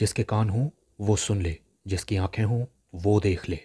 जिसके कान हों वो सुन ले जिसकी आंखें हों वो देख ले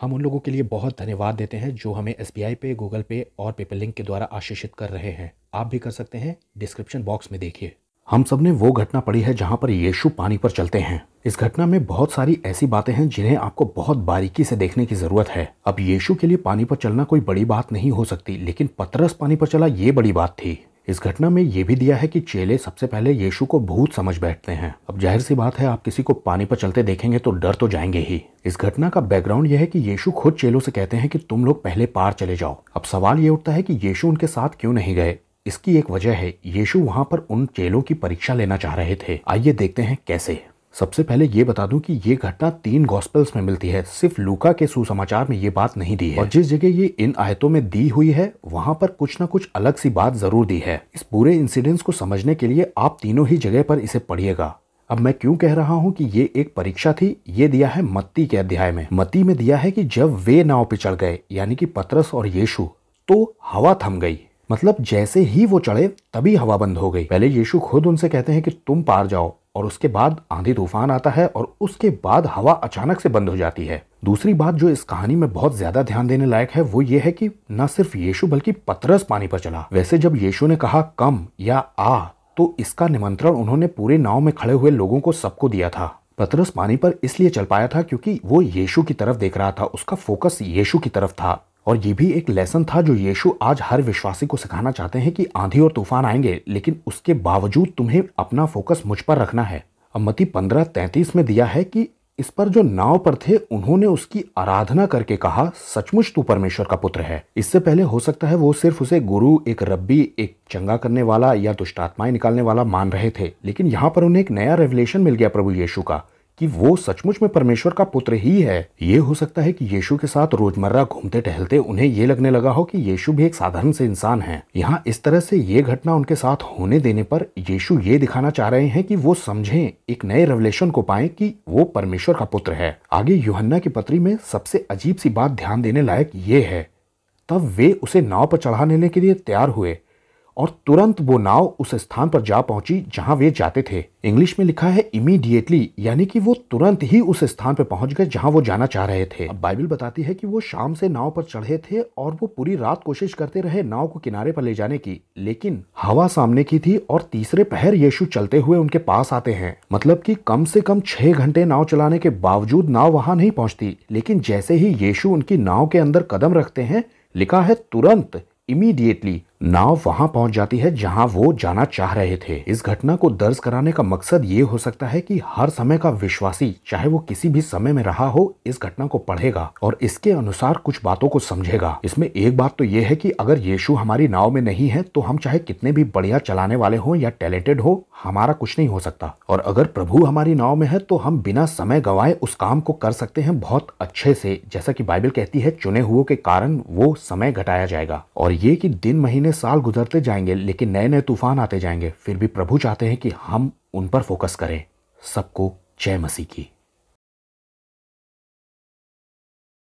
हम उन लोगों के लिए बहुत धन्यवाद देते हैं जो हमें एस पे गूगल पे और पेपर लिंक के द्वारा आशीषित कर रहे हैं आप भी कर सकते हैं डिस्क्रिप्शन बॉक्स में देखिए हम सब ने वो घटना पढ़ी है जहाँ पर यीशु पानी पर चलते हैं इस घटना में बहुत सारी ऐसी बातें हैं जिन्हें आपको बहुत बारीकी से देखने की जरूरत है अब यीशु के लिए पानी पर चलना कोई बड़ी बात नहीं हो सकती लेकिन पतरस पानी पर चला ये बड़ी बात थी इस घटना में यह भी दिया है कि चेले सबसे पहले यीशु को भूत समझ बैठते हैं अब जाहिर सी बात है आप किसी को पानी पर चलते देखेंगे तो डर तो जाएंगे ही इस घटना का बैकग्राउंड यह है कि यीशु खुद चेलों से कहते हैं कि तुम लोग पहले पार चले जाओ अब सवाल ये उठता है कि यीशु उनके साथ क्यों नहीं गए इसकी एक वजह है यीशु वहां पर उन चेलों की परीक्षा लेना चाह रहे थे आइए देखते हैं कैसे सबसे पहले ये बता दूं कि ये घटना तीन गॉस्पेल्स में मिलती है सिर्फ लूका के सुसमाचार में ये बात नहीं दी है और जिस जगह ये इन आयतों में दी हुई है वहां पर कुछ ना कुछ अलग सी बात जरूर दी है इस पूरे इंसिडेंट्स को समझने के लिए आप तीनों ही जगह पर इसे पढ़िएगा अब मैं क्यों कह रहा हूँ कि ये एक परीक्षा थी ये दिया है मत्ती के अध्याय में मत्ती में दिया है कि जब वे नाव पे चढ़ गए यानी कि पतरस और यीशु तो हवा थम गई मतलब जैसे ही वो चढ़े तभी हवा बंद हो गई पहले यीशु खुद उनसे कहते हैं कि तुम पार जाओ और उसके बाद आंधी तूफान आता है और उसके बाद हवा अचानक से बंद हो जाती है दूसरी बात जो इस कहानी में बहुत ज्यादा ध्यान देने लायक है वो ये है कि न सिर्फ यीशु बल्कि पतरस पानी पर चला वैसे जब यीशु ने कहा कम या आ तो इसका निमंत्रण उन्होंने पूरे नाव में खड़े हुए लोगों को सबको दिया था पतरस पानी पर इसलिए चल पाया था क्योंकि वो यीशु की तरफ देख रहा था उसका फोकस यीशु की तरफ था और ये भी एक लेसन था जो यीशु आज हर विश्वासी को सिखाना चाहते हैं कि आंधी और तूफान आएंगे लेकिन उसके बावजूद तुम्हें अपना फोकस मुझ पर रखना है अब मती पंद्रह तैंतीस में दिया है कि इस पर जो नाव पर थे उन्होंने उसकी आराधना करके कहा सचमुच तू परमेश्वर का पुत्र है इससे पहले हो सकता है वो सिर्फ उसे गुरु एक रब्बी एक चंगा करने वाला या दुष्टात्माएं निकालने वाला मान रहे थे लेकिन यहाँ पर उन्हें एक नया रेवलेशन मिल गया प्रभु यीशु का कि वो सचमुच में परमेश्वर का पुत्र ही है ये हो सकता है कि यीशु के साथ रोजमर्रा घूमते टहलते उन्हें ये लगने लगा हो कि यीशु भी एक साधारण से इंसान है यहाँ इस तरह से ये घटना उनके साथ होने देने पर यीशु ये दिखाना चाह रहे हैं कि वो समझें एक नए रेवलेशन को पाए कि वो परमेश्वर का पुत्र है आगे युहन्ना की पत्री में सबसे अजीब सी बात ध्यान देने लायक ये है तब वे उसे नाव पर चढ़ाने के लिए तैयार हुए और तुरंत वो नाव उस स्थान पर जा पहुंची जहां वे जाते थे इंग्लिश में लिखा है इमीडिएटली यानी कि वो तुरंत ही उस स्थान पर पहुंच गए जहां वो जाना चाह रहे थे बाइबल बताती है कि वो शाम से नाव पर चढ़े थे और वो पूरी रात कोशिश करते रहे नाव को किनारे पर ले जाने की लेकिन हवा सामने की थी और तीसरे पहर यीशु चलते हुए उनके पास आते हैं मतलब की कम से कम छह घंटे नाव चलाने के बावजूद नाव वहां नहीं पहुंचती लेकिन जैसे ही येशु उनकी नाव के अंदर कदम रखते हैं लिखा है तुरंत इमीडिएटली नाव वहां पहुंच जाती है जहां वो जाना चाह रहे थे इस घटना को दर्ज कराने का मकसद ये हो सकता है कि हर समय का विश्वासी चाहे वो किसी भी समय में रहा हो इस घटना को पढ़ेगा और इसके अनुसार कुछ बातों को समझेगा इसमें एक बात तो ये है कि अगर यीशु हमारी नाव में नहीं है तो हम चाहे कितने भी बढ़िया चलाने वाले हों या टैलेंटेड हो हमारा कुछ नहीं हो सकता और अगर प्रभु हमारी नाव में है तो हम बिना समय गवाए उस काम को कर सकते हैं बहुत अच्छे से जैसा की बाइबल कहती है चुने हुए के कारण वो समय घटाया जाएगा और ये की दिन महीने अपने साल गुजरते जाएंगे लेकिन नए नए तूफान आते जाएंगे फिर भी प्रभु चाहते हैं कि हम उन पर फोकस करें सबको जय मसीह की